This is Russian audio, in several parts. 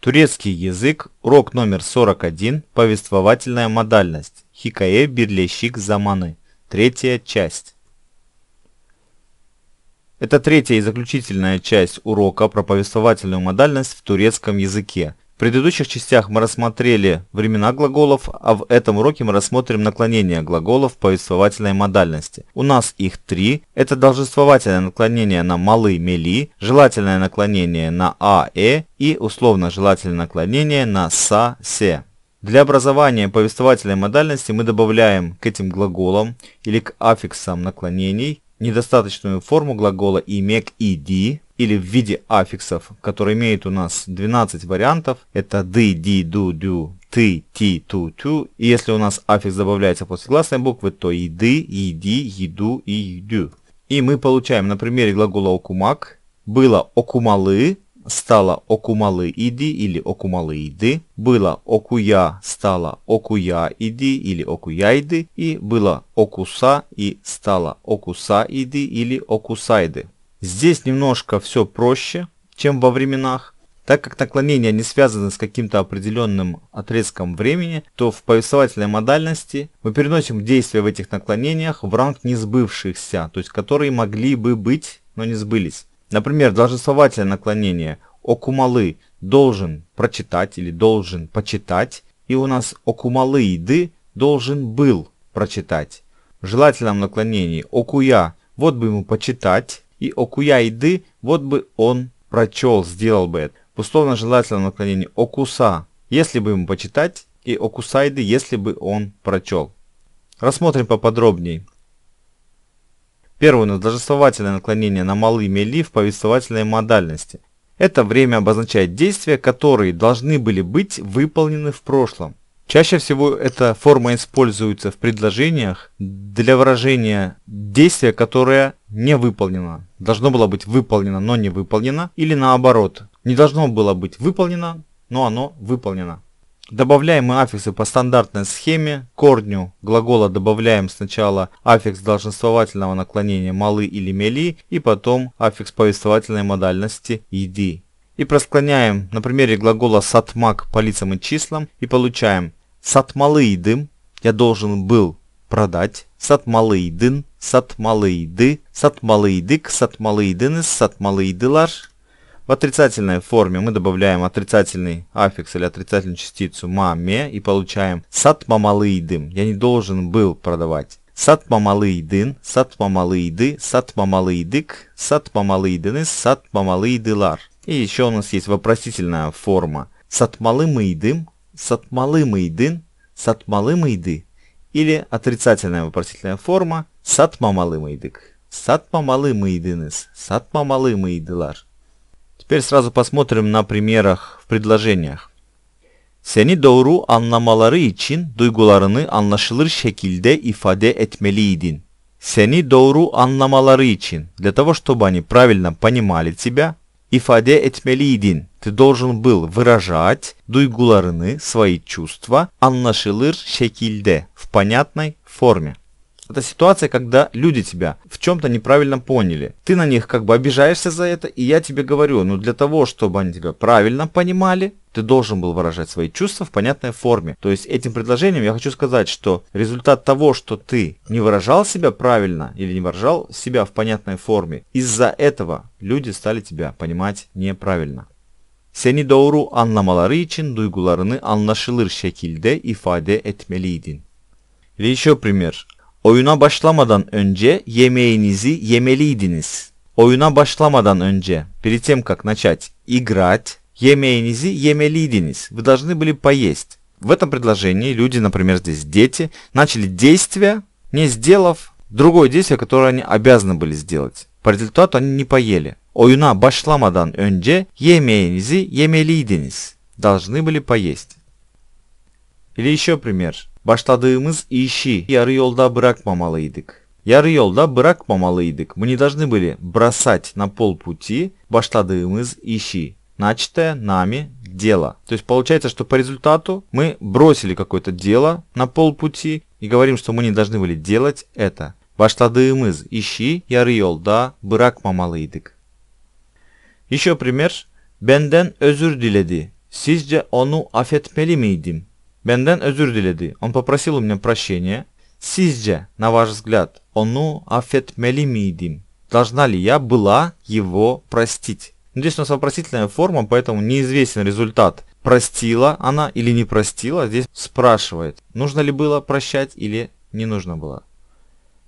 Турецкий язык, урок номер 41, повествовательная модальность, Хикае Бирлещик Заманы, третья часть. Это третья и заключительная часть урока про повествовательную модальность в турецком языке предыдущих частях мы рассмотрели времена глаголов, а в этом уроке мы рассмотрим наклонение глаголов в повествовательной модальности. У нас их три. Это должествовательное наклонение на малы мели, желательное наклонение на а э и условно желательное наклонение на са се. Для образования повествовательной модальности мы добавляем к этим глаголам или к аффиксам наклонений недостаточную форму глагола имек иди, или в виде аффиксов, которые имеют у нас 12 вариантов. Это ды, ди, ду, дю, ты, ти, ту, тю. И если у нас аффикс добавляется после гласной буквы, то еды, еди, еду и едю. И мы получаем на примере глагола окумак было окумалы, стало окумалы иди или окумалы иди, было окуя, стало окуя иди или окуя иди, и было окуса и стало окуса иди или окусайды. Здесь немножко все проще, чем во временах. Так как наклонения не связаны с каким-то определенным отрезком времени, то в повествовательной модальности мы переносим действия в этих наклонениях в ранг несбывшихся, то есть которые могли бы быть, но не сбылись. Например, должествовательное наклонение «окумалы» должен прочитать или должен почитать, и у нас окумалы еды должен был прочитать. В желательном наклонении «окуя» вот бы ему почитать, и окуяйды, вот бы он прочел, сделал бы это. В условно-желательном наклонении окуса, если бы ему почитать, и окусайды, если бы он прочел. Рассмотрим поподробнее. Первое у нас должествовательное наклонение на малы мели в повествовательной модальности. Это время обозначает действия, которые должны были быть выполнены в прошлом. Чаще всего эта форма используется в предложениях для выражения действия, которое не выполнено. Должно было быть выполнено, но не выполнено. Или наоборот, не должно было быть выполнено, но оно выполнено. Добавляем мы аффиксы по стандартной схеме. К корню глагола добавляем сначала аффикс долженствовательного наклонения малы или мели и потом аффикс повествовательной модальности еди. и просклоняем на примере глагола сатмак по лицам и числам и получаем Сатмалыйдым я должен был продать. Сатмалыйдын, Сатмалыйды, Сатмалыйдык, Сатмалыйдыныс, Сатмалыйдылар. В отрицательной форме мы добавляем отрицательный аффикс или отрицательную частицу маме и получаем Сатмамалыйдым. Я не должен был продавать. Сатмамалыйдын, Сатмамалыйды, Сатмамалыйдык, Сатмамалыйдыныс, Сатмамалыйдылар. И еще у нас есть вопросительная форма. Сатмалымыйдым, сатмалы мыйдын, сатмалы мыйды или отрицательная вопросительная форма сатмамалы мыйдык. Сатмамалы мыйдыныз, сатмамалы мыйдылар. Теперь сразу посмотрим на примерах в предложениях. Сени доуру anlamaları için duygularını anlaşılır şekilde ifade etmeliydin. Сени доуру anlamaları için. Для того, чтобы они правильно понимали тебя, ifade etmeliydin. Ты должен был выражать дуйгуларыны свои чувства, anlaşılır şekilde, в понятной форме. Это ситуация, когда люди тебя в чем-то неправильно поняли. Ты на них как бы обижаешься за это, и я тебе говорю, ну для того, чтобы они тебя правильно понимали, ты должен был выражать свои чувства в понятной форме. То есть этим предложением я хочу сказать, что результат того, что ты не выражал себя правильно или не выражал себя в понятной форме, из-за этого люди стали тебя понимать неправильно. Seni doğru anlamaları için duygularını anlaşılır şekilde ifade etmeliydin. Или еще пример. Oyuna başlamadan önce yemeğinizi yemeliydiniz. Oyuna başlamaдан önce, перед тем как начать играть, yemeğinizi yemeliydiniz. Вы должны были поесть. В этом предложении люди, например, здесь дети, начали действие, не сделав другое действие, которое они обязаны были сделать. По результату они не поели. Oyuna başlamadan önce yemeğinizi yemeliydiniz. Должны были поесть. Или еще пример. Başladığımız işi yarı yolda bırakmamalıydık. Yarı yolda bırakmamalıydık. Мы не должны были бросать на полпути başladığımız işi. Начатое нами дело. То есть получается, что по результату мы бросили какое-то дело на полпути и говорим, что мы не должны были делать это. Başladığımız işi yarı yolda bırakmamalıydık. Еще пример. Benden özür diledi. Sizce onu affetmeli miydim? Бенден özür diledi. Он попросил у меня прощения. Sizce, на ваш взгляд, ону афет miydim? Должна ли я была его простить? Здесь у нас вопросительная форма, поэтому неизвестен результат. Простила она или не простила? Здесь спрашивает, нужно ли было прощать или не нужно было.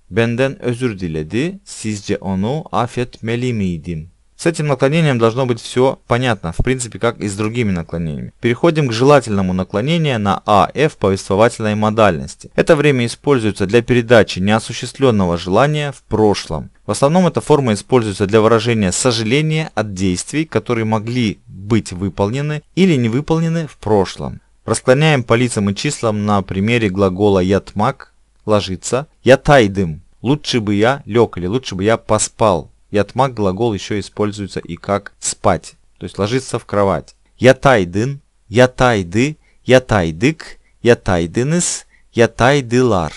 Бенден özür diledi. Sizce onu affetmeli miydim? С этим наклонением должно быть все понятно, в принципе, как и с другими наклонениями. Переходим к желательному наклонению на А, F повествовательной модальности. Это время используется для передачи неосуществленного желания в прошлом. В основном эта форма используется для выражения сожаления от действий, которые могли быть выполнены или не выполнены в прошлом. Расклоняем по лицам и числам на примере глагола «ятмак» – «ложиться», «ятайдым» – «лучше бы я лег» или «лучше бы я поспал». И глагол еще используется и как спать, то есть ложиться в кровать. Ятайдын, ятайды, ятайдык, тайды, ятайдылар.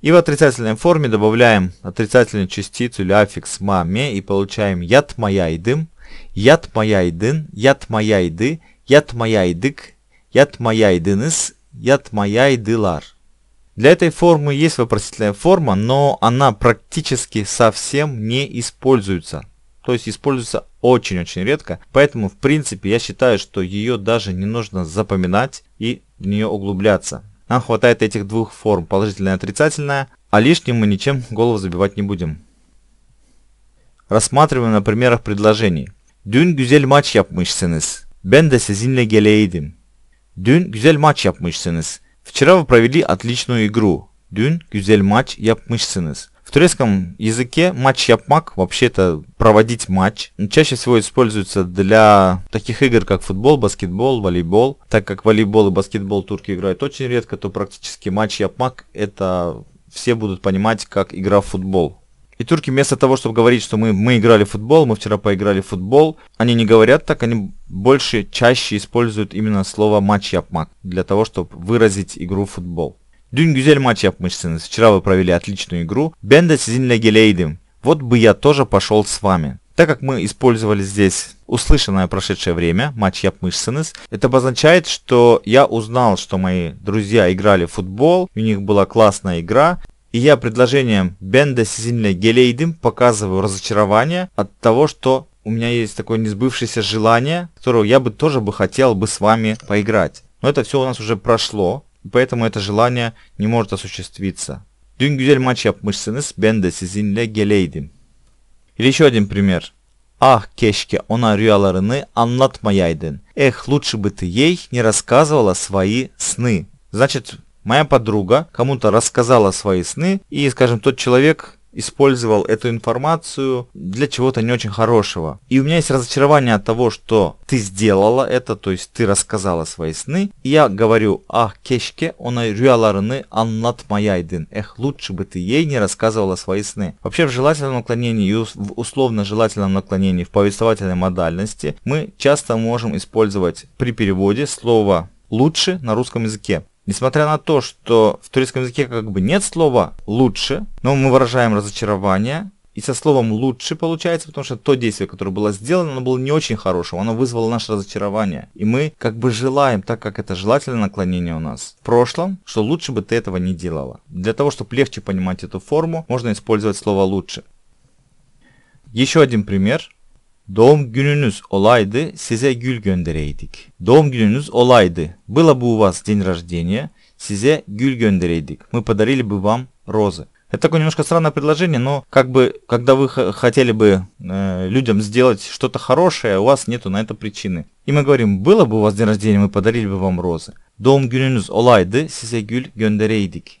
И в отрицательной форме добавляем отрицательную частицу или аффикс маме и получаем ят маяйдым, ят маяйдын, ят маяйды, ят маяйдык, ят маяйдыныс, ят маяйдылар. Для этой формы есть вопросительная форма, но она практически совсем не используется. То есть используется очень-очень редко. Поэтому, в принципе, я считаю, что ее даже не нужно запоминать и в нее углубляться. Нам хватает этих двух форм, положительная и отрицательная, а лишним мы ничем голову забивать не будем. Рассматриваем на примерах предложений. Dün güzel maç yapmışsınız. Ben de sizinle geleydim. Dün güzel maç yapmışsınız. Вчера вы провели отличную игру. Dün güzel maç yapmışsınız. В турецком языке матч yapmak вообще-то проводить матч. Чаще всего используется для таких игр, как футбол, баскетбол, волейбол. Так как волейбол и баскетбол турки играют очень редко, то практически матч yapmak это все будут понимать как игра в футбол. И турки вместо того, чтобы говорить, что мы, мы играли в футбол, мы вчера поиграли в футбол, они не говорят так, они больше, чаще используют именно слово матч япмак для того, чтобы выразить игру в футбол. Dün güzel maç yapmışsınız. Вчера вы провели отличную игру. Бенда de sizinle Вот бы я тоже пошел с вами. Так как мы использовали здесь услышанное прошедшее время, матч Япмышсенес, это обозначает, что я узнал, что мои друзья играли в футбол, у них была классная игра, и я предложением Бенда Сизинля Гелейдим показываю разочарование от того, что у меня есть такое несбывшееся желание, которого я бы тоже бы хотел бы с вами поиграть. Но это все у нас уже прошло, поэтому это желание не может осуществиться. Дюнгюзель güzel maç yapmışsınız, Сизинле Гелейдим. Или еще один пример. Ах, кешке, ona rüyalarını anlatmayaydın. Эх, лучше бы ты ей не рассказывала свои сны. Значит, Моя подруга кому-то рассказала свои сны, и, скажем, тот человек использовал эту информацию для чего-то не очень хорошего. И у меня есть разочарование от того, что ты сделала это, то есть ты рассказала свои сны. И я говорю, ах, кешке, он рюаларны аннат маяйдин. Эх, лучше бы ты ей не рассказывала свои сны. Вообще в желательном наклонении в условно желательном наклонении в повествовательной модальности мы часто можем использовать при переводе слово лучше на русском языке. Несмотря на то, что в турецком языке как бы нет слова «лучше», но мы выражаем разочарование, и со словом «лучше» получается, потому что то действие, которое было сделано, оно было не очень хорошим, оно вызвало наше разочарование. И мы как бы желаем, так как это желательное наклонение у нас в прошлом, что лучше бы ты этого не делала. Для того, чтобы легче понимать эту форму, можно использовать слово «лучше». Еще один пример – Doğum gününüz olaydı size gül göndereydik. Doğum gününüz олади. Было бы у вас день рождения, size gül göndereydik. Мы подарили бы вам розы. Это такое немножко странное предложение, но как бы, когда вы хотели бы э, людям сделать что-то хорошее, у вас нету на это причины. И мы говорим, было бы у вас день рождения, мы подарили бы вам розы. Doğum gününüz olaydı, size gül göndereydik.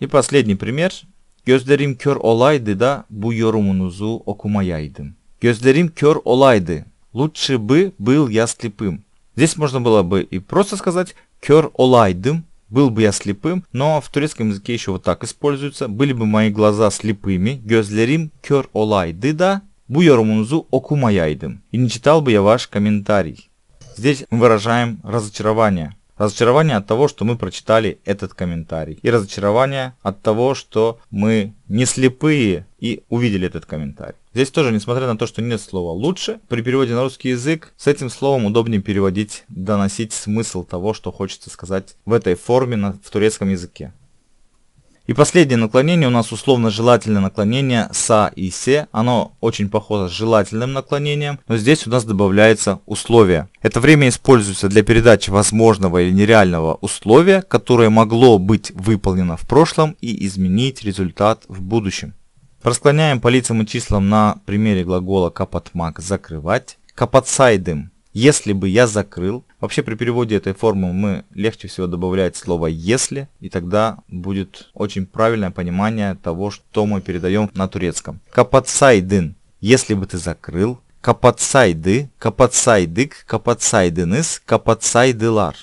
И последний пример. Gözlerim kör olaydı da bu yorumunuzu okumayaydım. Gözlerim кер olaydı. Лучше бы был я слепым. Здесь можно было бы и просто сказать кер olaydım, был бы я слепым, но в турецком языке еще вот так используется. Были бы мои глаза слепыми. Gözlerim kör olaydı да bu yorumunuzu okumayaydım. И не читал бы я ваш комментарий. Здесь мы выражаем разочарование. Разочарование от того, что мы прочитали этот комментарий. И разочарование от того, что мы не слепые и увидели этот комментарий. Здесь тоже, несмотря на то, что нет слова «лучше», при переводе на русский язык с этим словом удобнее переводить, доносить смысл того, что хочется сказать в этой форме на, в турецком языке. И последнее наклонение у нас условно-желательное наклонение «са» и «се». Оно очень похоже с желательным наклонением, но здесь у нас добавляется условие. Это время используется для передачи возможного или нереального условия, которое могло быть выполнено в прошлом и изменить результат в будущем. Расклоняем по лицам и числам на примере глагола капатмак закрывать. Капатсайдым если бы я закрыл. Вообще при переводе этой формы мы легче всего добавлять слово если, и тогда будет очень правильное понимание того, что мы передаем на турецком. Капатсайдын, если бы ты закрыл. Капатсайды, капатсайдык, капатсайдыныс, капатсайдылар.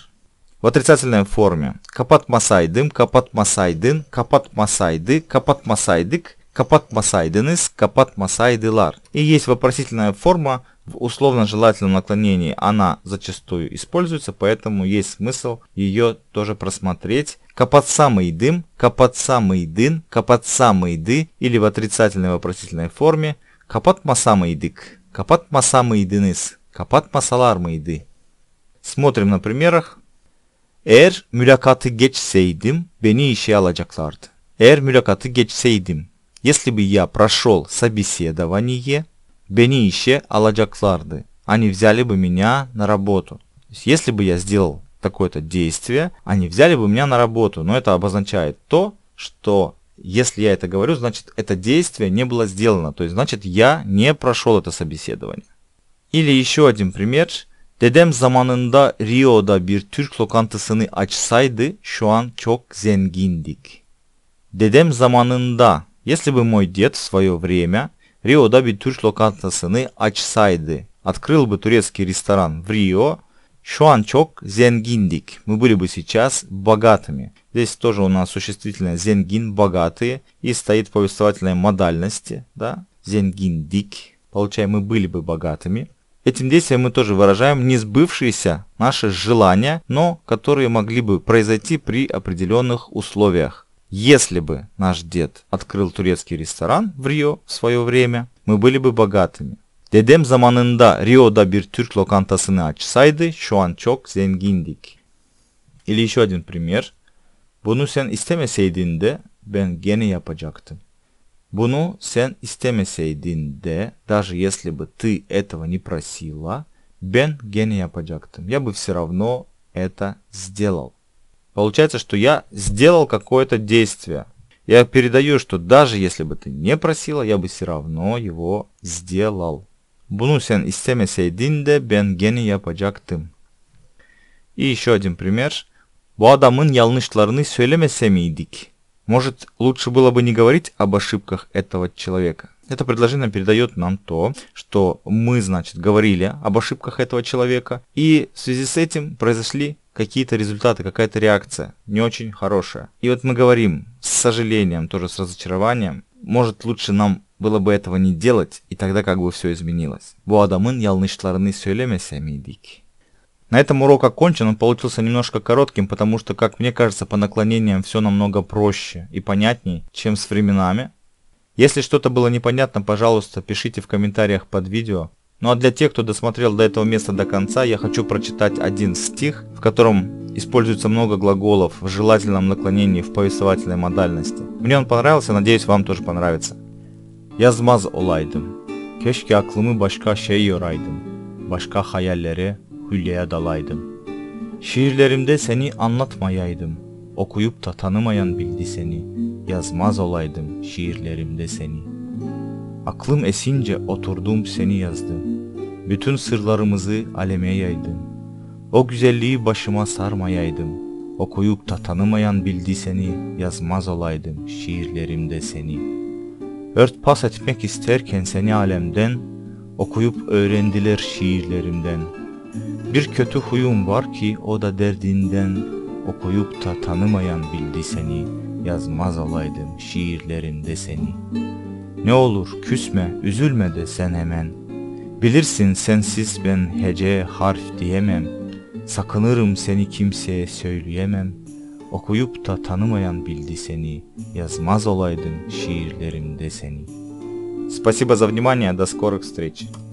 В отрицательной форме капатмасайдым, капатмасайдын, капатмасайды, капатмасайдык, kapatmasaydınız, kapatmasaydılar. И есть вопросительная форма в условно-желательном наклонении. Она зачастую используется, поэтому есть смысл ее тоже просмотреть. Капатсамый дым, капатсамый дын, капатсамый ды или в отрицательной вопросительной форме капатмасамый дык, капатмасамый дыныс, капатмасалармый ды. Смотрим на примерах. Eğer mülakatı geçseydim beni işe alacaklardı. Eğer mülakatı geçseydim если бы я прошел собеседование, beni Алладжакларды, Они взяли бы меня на работу. если бы я сделал такое-то действие, они взяли бы меня на работу. Но это обозначает то, что если я это говорю, значит это действие не было сделано. То есть, значит я не прошел это собеседование. Или еще один пример. Dedem zamanında Rio'da bir Türk lokantasını açsaydı şu an çok zengindik. Dedem zamanında если бы мой дед в свое время, Рио Даби Турч Локанта сыны Ачсайды, открыл бы турецкий ресторан в Рио, Шуанчок Зенгиндик, мы были бы сейчас богатыми. Здесь тоже у нас существительное Зенгин богатые и стоит повествовательная модальность, да, Зенгиндик, получаем мы были бы богатыми. Этим действием мы тоже выражаем не сбывшиеся наши желания, но которые могли бы произойти при определенных условиях. Если бы наш дед открыл турецкий ресторан в Рио в свое время, мы были бы богатыми. Dedem zamanında Rio'da bir Türk lokantasını açsaydı şu an çok zengindik. Или еще один пример. Bunu sen istemeseydin de ben gene yapacaktım. Bunu sen istemeseydin de, даже если бы ты этого не просила, ben gene yapacaktım. Я бы все равно это сделал. Получается, что я сделал какое-то действие. Я передаю, что даже если бы ты не просила, я бы все равно его сделал. Bunu sen istemeseydin de ben gene yapacaktım. И еще один пример. Bu adamın yanlışlarını söylemese miydik? Может, лучше было бы не говорить об ошибках этого человека? Это предложение передает нам то, что мы, значит, говорили об ошибках этого человека, и в связи с этим произошли какие-то результаты, какая-то реакция не очень хорошая. И вот мы говорим с сожалением, тоже с разочарованием, может лучше нам было бы этого не делать, и тогда как бы все изменилось. Bu adamın yanlışlarını söylemese miydik? На этом урок окончен, он получился немножко коротким, потому что, как мне кажется, по наклонениям все намного проще и понятнее, чем с временами. Если что-то было непонятно, пожалуйста, пишите в комментариях под видео. Ну а для тех, кто досмотрел до этого места до конца, я хочу прочитать один стих, в котором используется много глаголов в желательном наклонении в повествовательной модальности. Мне он понравился, надеюсь вам тоже понравится. Я Yazmaz olaydım. Keşke aklımı başka şey райдым, башка hayallere, hülyeye далайдым. Şiirlerimde seni anlatmayaydım. Okuyup da tanımayan bildi seni. Yazmaz olaydım şiirlerimde seni.'' Aklım esince oturdum seni yazdım. Bütün sırlarımızı aleme yaydım. O güzelliği başıma sarmayaydım. Okuyup da tanımayan bildi seni, yazmaz olaydım şiirlerimde seni. Ört pas etmek isterken seni alemden, okuyup öğrendiler şiirlerimden. Bir kötü huyum var ki o da derdinden, okuyup da tanımayan bildi seni, yazmaz olaydım şiirlerimde seni.'' Ne olur küsme, üzülme de sen hemen. Bilirsin sensiz ben hece harf diyemem. Sakınırım seni kimseye söyleyemem. Okuyup da tanımayan bildi seni. Yazmaz olaydın şiirlerimde seni. Спасибо за внимание, до скорых встреч!